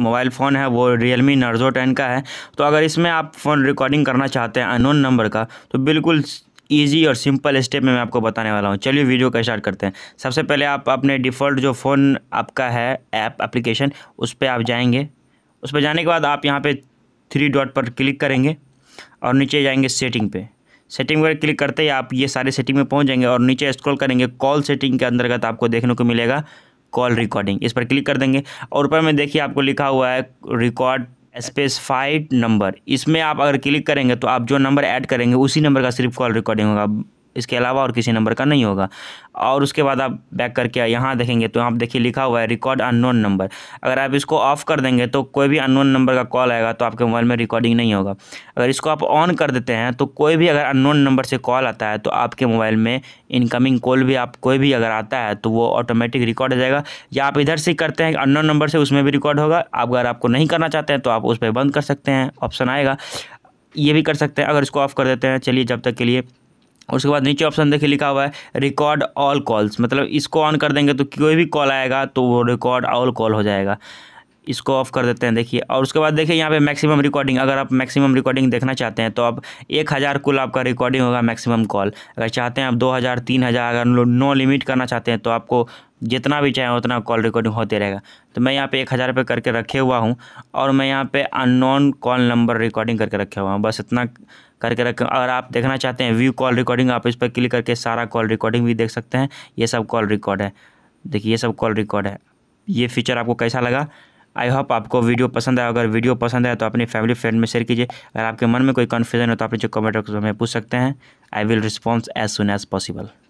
mobile phone है वो real me Narzo ten का है तो अगर इसमें आप फ़ोन रिकॉर्डिंग करना चाहते हैं अनोन नंबर का तो बिल्कुल ईजी और सिंपल स्टेप में मैं आपको बताने वाला हूँ चलिए वीडियो का स्टार्ट करते हैं सबसे पहले आप अपने डिफ़ॉल्ट जो फ़ोन आपका है ऐप एप्लीकेशन उस पर आप जाएंगे उस पर जाने के बाद आप यहाँ पर थ्री डॉट पर क्लिक करेंगे और नीचे जाएंगे सेटिंग पे सेटिंग पर क्लिक करते ही आप ये सारे सेटिंग में पहुँच जाएंगे और नीचे स्क्रॉल करेंगे कॉल सेटिंग के अंतर्गत आपको देखने को मिलेगा कॉल रिकॉर्डिंग इस पर क्लिक कर देंगे और ऊपर में देखिए आपको लिखा हुआ है रिकॉर्ड स्पेसिफाइड नंबर इसमें आप अगर क्लिक करेंगे तो आप जो नंबर ऐड करेंगे उसी नंबर का सिर्फ कॉल रिकॉर्डिंग होगा इसके अलावा और किसी नंबर का नहीं होगा और उसके बाद आप बैक करके यहाँ देखेंगे तो यहाँ आप देखिए लिखा हुआ है रिकॉर्ड अननोन नंबर अगर आप इसको ऑफ़ कर देंगे तो कोई भी अननोन नंबर का कॉल आएगा तो आपके मोबाइल में रिकॉर्डिंग नहीं होगा अगर इसको आप ऑन कर देते हैं तो कोई भी अगर अननोन नंबर से कॉल आता है तो आपके मोबाइल में इनकमिंग कॉल भी आप कोई भी अगर आता है तो वो ऑटोमेटिक रिकॉर्ड हो जाएगा या आप इधर से करते हैं अननोन नंबर से उसमें भी रिकॉर्ड होगा आप अगर आपको नहीं करना चाहते हैं तो आप उस पर बंद कर सकते हैं ऑप्शन आएगा ये भी कर सकते हैं अगर इसको ऑफ़ कर देते हैं चलिए जब तक के लिए उसके बाद नीचे ऑप्शन देखिए लिखा हुआ है रिकॉर्ड ऑल कॉल्स मतलब इसको ऑन कर देंगे तो कोई भी कॉल आएगा तो वो रिकॉर्ड ऑल कॉल हो जाएगा इसको ऑफ कर देते हैं देखिए और उसके बाद देखिए यहाँ पे मैक्सिमम रिकॉर्डिंग अगर आप मैक्सिमम रिकॉर्डिंग देखना चाहते हैं तो आप एक हज़ार कुल आपका रिकॉर्डिंग होगा मैक्सिमम कॉल अगर चाहते हैं आप दो हज़ार तीन हज़ार अगर नो लिमिट करना चाहते हैं तो आपको जितना भी चाहें उतना कॉल रिकॉर्डिंग होते रहेगा तो मैं यहाँ पे एक हज़ार करके रखे हुआ हूँ और मैं यहाँ पे अननोन कॉल नंबर रिकॉर्डिंग करके रखे हुआ हूँ बस इतना करके रख अगर आप देखना चाहते हैं व्यू कॉल रिकॉर्डिंग आप इस पर क्लिक करके सारा कॉल रिकॉर्डिंग भी देख सकते हैं ये सब कॉल रिकॉर्ड है देखिए ये सब कॉल रिकॉर्ड है ये फीचर आपको कैसा लगा आई होप आपको वीडियो पसंद आया अगर वीडियो पसंद आया तो अपनी फैमिली फ्रेंड में शेयर कीजिए अगर आपके मन में कोई कन्फ्यूजन हो तो आप जो कमेंट बॉक्स में पूछ सकते हैं I will response as soon as possible